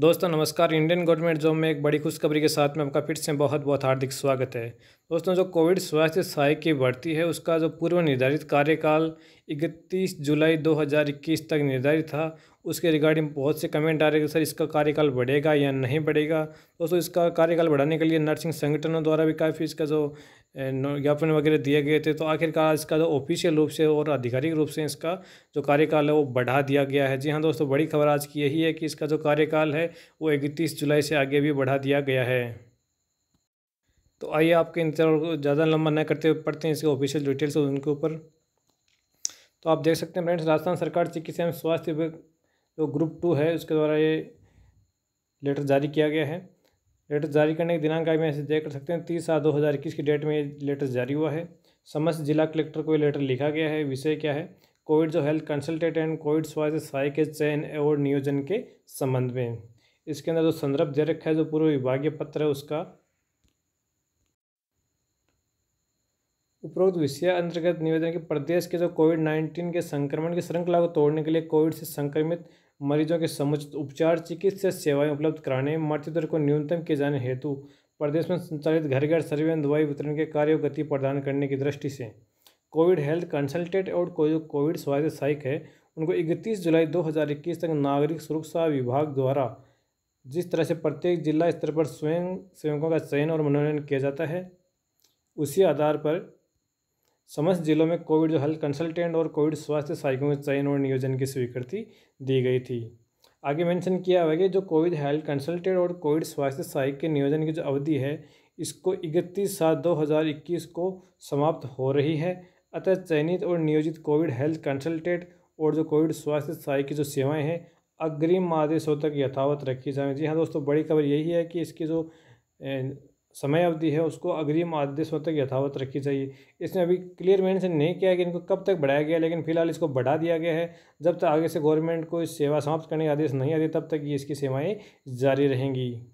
दोस्तों नमस्कार Indian government job में एक बड़ी खुशखबरी के साथ में आपका फिर से बहुत बहुत हार्दिक स्वागत है दोस्तों जो कोविड स्वास्थ्य सहायक की भर्ती है उसका जो पूर्व निर्धारित कार्यकाल 31 जुलाई 2021 तक निर्धारित था उसके रिगार्डिंग बहुत से कमेंट आ रहे थे सर इसका कार्यकाल बढ़ेगा या नहीं बढ़ेगा दोस्तों इसका कार्यकाल बढ़ाने के लिए नर्सिंग संगठनों द्वारा भी काफ़ी इसका जो ज्ञापन वगैरह दिए गए थे तो आखिरकार इसका जो ऑफिशियल रूप से और आधिकारिक रूप से इसका जो कार्यकाल है वो बढ़ा दिया गया है जी हाँ दोस्तों बड़ी खबर आज की यही है कि इसका जो कार्यकाल है वो इकतीस जुलाई से आगे भी बढ़ा दिया गया है तो आइए आपके इंतजार को ज़्यादा लंबा न करते हुए पढ़ते हैं इसके ऑफिशियल डिटेल्स उनके ऊपर तो आप देख सकते हैं फ्रेंड्स राजस्थान सरकार चिकित्सा एवं स्वास्थ्य विभाग जो ग्रुप टू है उसके द्वारा ये लेटर जारी किया गया है लेटर जारी करने के दिनांक आप यहाँ से कर सकते हैं तीस सात दो हज़ार इक्कीस की डेट में ये लेटर जारी हुआ है समस्त जिला कलेक्टर को ये लेटर लिखा गया है विषय क्या है कोविड जो हेल्थ कंसल्टेंट एंड कोविड स्वास्थ्य सहाय के चयन एवं नियोजन के संबंध में इसके अंदर जो संदर्भ दे रखा है जो पूर्व विभागीय पत्र है उसका उपरोक्त विषय अंतर्गत निवेदन के प्रदेश के जो कोविड नाइन्टीन के संक्रमण की श्रृंखला को तोड़ने के लिए कोविड से संक्रमित मरीजों के समुचित उपचार चिकित्सा सेवाएं उपलब्ध कराने मृत्यु दर को न्यूनतम किए जाने हेतु प्रदेश में संचालित घर घर सर्वे दवाई वितरण के कार्य गति प्रदान करने की दृष्टि से कोविड हेल्थ कंसल्टेंट और जो कोविड स्वास्थ्य सहायक है उनको इकतीस जुलाई दो तक नागरिक सुरक्षा विभाग द्वारा जिस तरह से प्रत्येक जिला स्तर पर स्वयं सेवकों का चयन और मनोनयन किया जाता है उसी आधार पर समस्त जिलों में कोविड जो हेल्थ कंसल्टेंट और कोविड स्वास्थ्य सहायकों के चयन और नियोजन की स्वीकृति दी गई थी आगे मेंशन किया हुआ कि जो कोविड हेल्थ कंसल्टेंट और कोविड स्वास्थ्य सहायक के नियोजन की जो अवधि है इसको इकतीस सात दो हज़ार इक्कीस को समाप्त हो रही है अतः चयनित और नियोजित कोविड हेल्थ कंसल्टेंट और जो कोविड स्वास्थ्य सहायक की जो सेवाएँ हैं अग्रिम आदेशों तक यथावत रखी जाए जी हाँ दोस्तों बड़ी खबर यही है कि इसकी जो समय अवधि है उसको अग्रिम आदेशों तक यथावत रखी चाहिए इसमें अभी क्लियर मेंशन नहीं किया कि इनको कब तक बढ़ाया गया लेकिन फिलहाल इसको बढ़ा दिया गया है जब तक आगे से गवर्नमेंट को इस सेवा समाप्त करने का आदेश नहीं आते तब तक ये इसकी सेवाएँ जारी रहेंगी